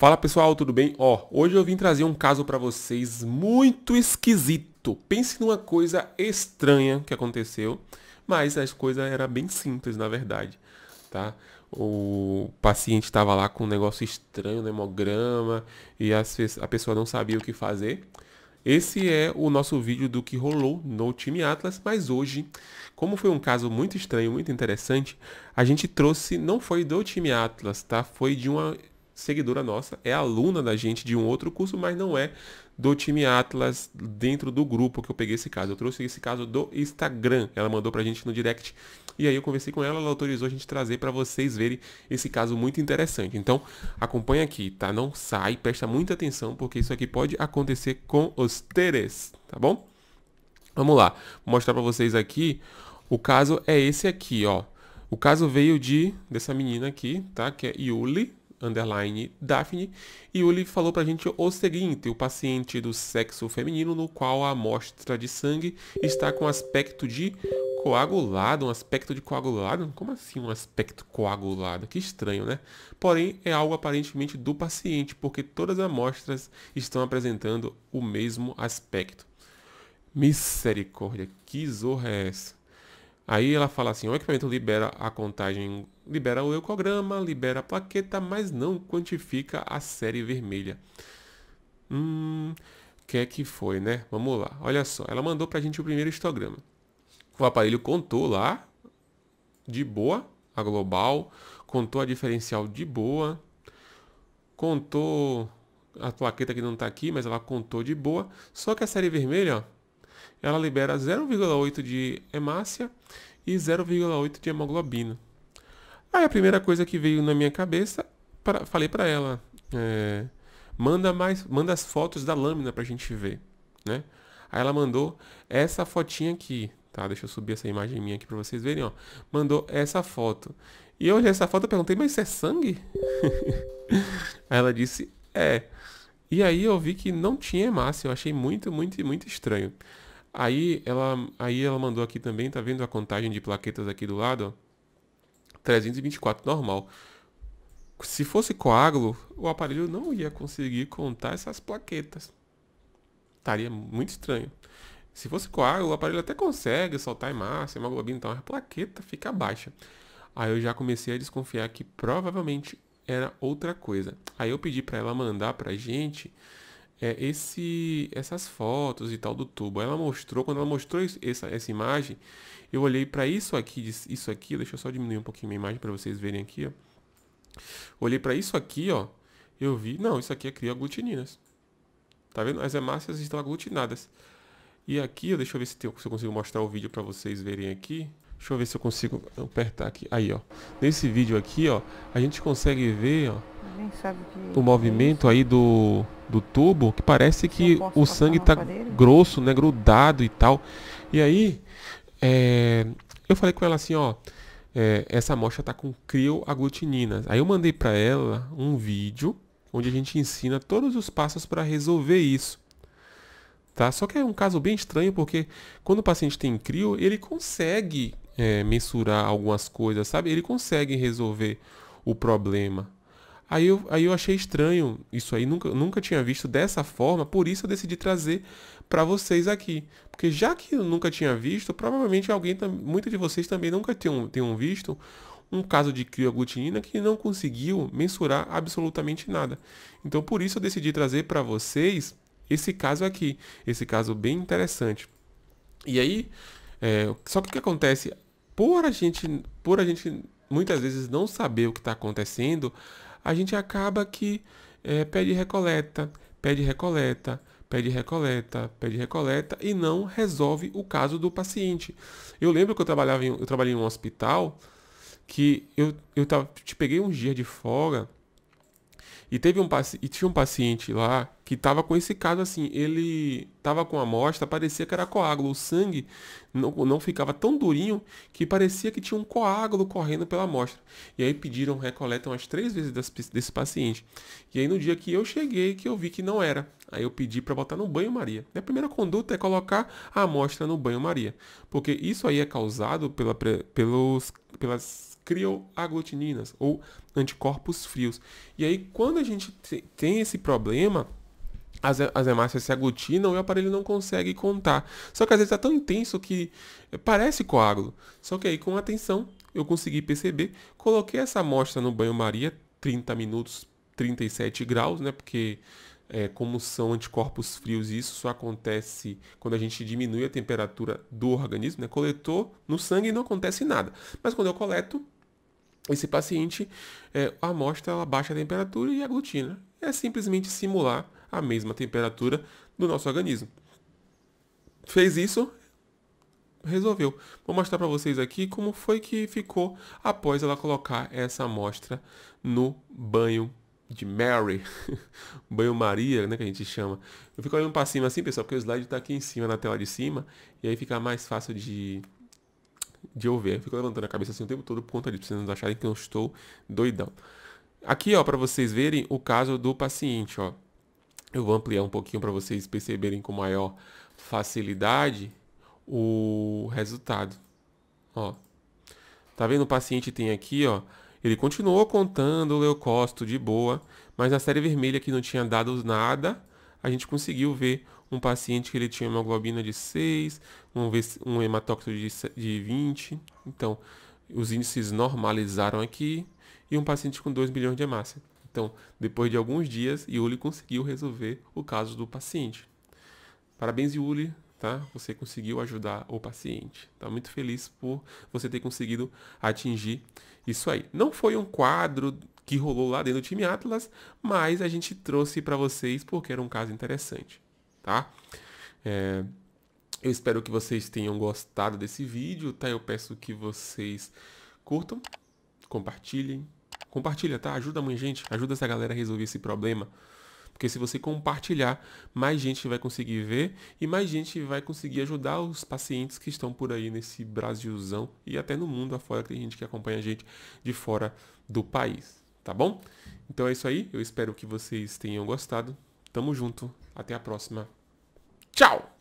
Fala pessoal, tudo bem? Ó, hoje eu vim trazer um caso para vocês muito esquisito. Pense numa coisa estranha que aconteceu, mas as coisas era bem simples na verdade, tá? O paciente estava lá com um negócio estranho um hemograma e a pessoa não sabia o que fazer. Esse é o nosso vídeo do que rolou no time Atlas, mas hoje, como foi um caso muito estranho, muito interessante, a gente trouxe, não foi do time Atlas, tá? Foi de uma seguidora nossa, é aluna da gente de um outro curso, mas não é do time Atlas dentro do grupo que eu peguei esse caso. Eu trouxe esse caso do Instagram. Ela mandou pra gente no direct. E aí eu conversei com ela, ela autorizou a gente trazer para vocês verem esse caso muito interessante. Então, acompanha aqui, tá? Não sai, presta muita atenção porque isso aqui pode acontecer com os teres, tá bom? Vamos lá. Vou mostrar para vocês aqui. O caso é esse aqui, ó. O caso veio de dessa menina aqui, tá? Que é Yuli, underline Daphne, Yuli falou para a gente o seguinte, o paciente do sexo feminino no qual a amostra de sangue está com aspecto de coagulado, um aspecto de coagulado? Como assim um aspecto coagulado? Que estranho, né? Porém, é algo aparentemente do paciente, porque todas as amostras estão apresentando o mesmo aspecto. Misericórdia, que zorra é essa? Aí ela fala assim, o equipamento libera a contagem, libera o eucograma, libera a plaqueta, mas não quantifica a série vermelha. Hum, que é que foi, né? Vamos lá. Olha só, ela mandou pra gente o primeiro histograma. O aparelho contou lá, de boa, a global, contou a diferencial de boa, contou a plaqueta que não está aqui, mas ela contou de boa. Só que a série vermelha, ó, ela libera 0,8 de hemácia e 0,8 de hemoglobina. Aí a primeira coisa que veio na minha cabeça, pra, falei para ela, é, manda mais, manda as fotos da lâmina para a gente ver, né? Aí ela mandou essa fotinha aqui, tá? Deixa eu subir essa imagem minha aqui para vocês verem, ó. Mandou essa foto. E eu olhei essa foto e perguntei, mas isso é sangue? aí ela disse, é. E aí eu vi que não tinha hemácia, eu achei muito, muito, muito estranho. Aí ela, aí ela mandou aqui também, tá vendo a contagem de plaquetas aqui do lado? 324, normal. Se fosse coágulo, o aparelho não ia conseguir contar essas plaquetas. Estaria muito estranho. Se fosse coágulo, o aparelho até consegue soltar massa, hemoglobina, então a plaqueta fica baixa. Aí eu já comecei a desconfiar que provavelmente era outra coisa. Aí eu pedi para ela mandar pra gente é, esse, essas fotos e tal do tubo. Ela mostrou, quando ela mostrou essa, essa imagem, eu olhei para isso aqui, isso aqui, deixa eu só diminuir um pouquinho minha imagem para vocês verem aqui, ó. Olhei para isso aqui, ó, eu vi, não, isso aqui é cria glutininas Tá vendo? As hemácias estão aglutinadas. E aqui, ó, deixa eu ver se, tem, se eu consigo mostrar o vídeo para vocês verem aqui. Deixa eu ver se eu consigo apertar aqui. Aí, ó. Nesse vídeo aqui, ó, a gente consegue ver, ó, o é movimento aí do, do tubo, que parece que o sangue tá grosso, né, grudado e tal. E aí, é, eu falei com ela assim, ó, é, essa amostra tá com crioaglutininas. Aí eu mandei para ela um vídeo onde a gente ensina todos os passos para resolver isso. Tá? Só que é um caso bem estranho, porque quando o paciente tem crio, ele consegue é, mensurar algumas coisas, sabe? Ele consegue resolver o problema. Aí eu, aí eu achei estranho isso aí, nunca, nunca tinha visto dessa forma, por isso eu decidi trazer para vocês aqui. Porque já que eu nunca tinha visto, provavelmente alguém, muitos de vocês também nunca tenham, tenham visto um caso de crioglutinina que não conseguiu mensurar absolutamente nada. Então por isso eu decidi trazer para vocês esse caso aqui, esse caso bem interessante. E aí, é, só que o que acontece, por a gente, por a gente muitas vezes não saber o que está acontecendo, a gente acaba que é, pede recoleta, pede recoleta, pede recoleta, pede recoleta e não resolve o caso do paciente. Eu lembro que eu trabalhava em, eu trabalhei em um hospital que eu, eu tava, te peguei uns dias de folga e teve um e tinha um paciente lá que estava com esse caso assim, ele estava com a amostra, parecia que era coágulo, o sangue não, não ficava tão durinho que parecia que tinha um coágulo correndo pela amostra. E aí pediram, recoletam as três vezes das, desse paciente. E aí no dia que eu cheguei, que eu vi que não era. Aí eu pedi para botar no banho-maria. A primeira conduta é colocar a amostra no banho-maria, porque isso aí é causado pela, pelos, pelas crioaglutininas ou anticorpos frios. E aí, quando a gente tem esse problema, as, as hemácias se aglutinam e o aparelho não consegue contar. Só que às vezes está tão intenso que parece coágulo. Só que aí, com atenção, eu consegui perceber, coloquei essa amostra no banho-maria, 30 minutos, 37 graus, né? Porque é, como são anticorpos frios, isso só acontece quando a gente diminui a temperatura do organismo, né? Coletou no sangue e não acontece nada. Mas quando eu coleto, esse paciente, é, a amostra ela baixa a temperatura e aglutina. É simplesmente simular a mesma temperatura do nosso organismo. Fez isso, resolveu. Vou mostrar para vocês aqui como foi que ficou após ela colocar essa amostra no banho de Mary, banho-maria, né, que a gente chama. Eu fico olhando para cima assim, pessoal, porque o slide está aqui em cima, na tela de cima, e aí fica mais fácil de, de eu ver. Eu fico levantando a cabeça assim o tempo todo por conta disso, pra vocês não acharem que eu estou doidão. Aqui, ó, para vocês verem o caso do paciente, ó. Eu vou ampliar um pouquinho para vocês perceberem com maior facilidade o resultado. Ó. Tá vendo o paciente tem aqui, ó, ele continuou contando o leucócito de boa, mas na série vermelha que não tinha dado nada, a gente conseguiu ver um paciente que ele tinha hemoglobina de 6, um, um hematócrito de, de 20. Então, os índices normalizaram aqui e um paciente com 2 milhões de hemácia. Então, depois de alguns dias, Yuli conseguiu resolver o caso do paciente. Parabéns, Yuli, tá? Você conseguiu ajudar o paciente. Tá muito feliz por você ter conseguido atingir isso aí. Não foi um quadro que rolou lá dentro do time Atlas, mas a gente trouxe para vocês porque era um caso interessante tá? É, eu espero que vocês tenham gostado desse vídeo, tá? Eu peço que vocês curtam, compartilhem. Compartilha, tá? Ajuda a gente, ajuda essa galera a resolver esse problema. Porque se você compartilhar, mais gente vai conseguir ver e mais gente vai conseguir ajudar os pacientes que estão por aí nesse Brasilzão e até no mundo afora, que tem gente que acompanha a gente de fora do país, tá bom? Então é isso aí, eu espero que vocês tenham gostado. Tamo junto. Até a próxima. Tchau!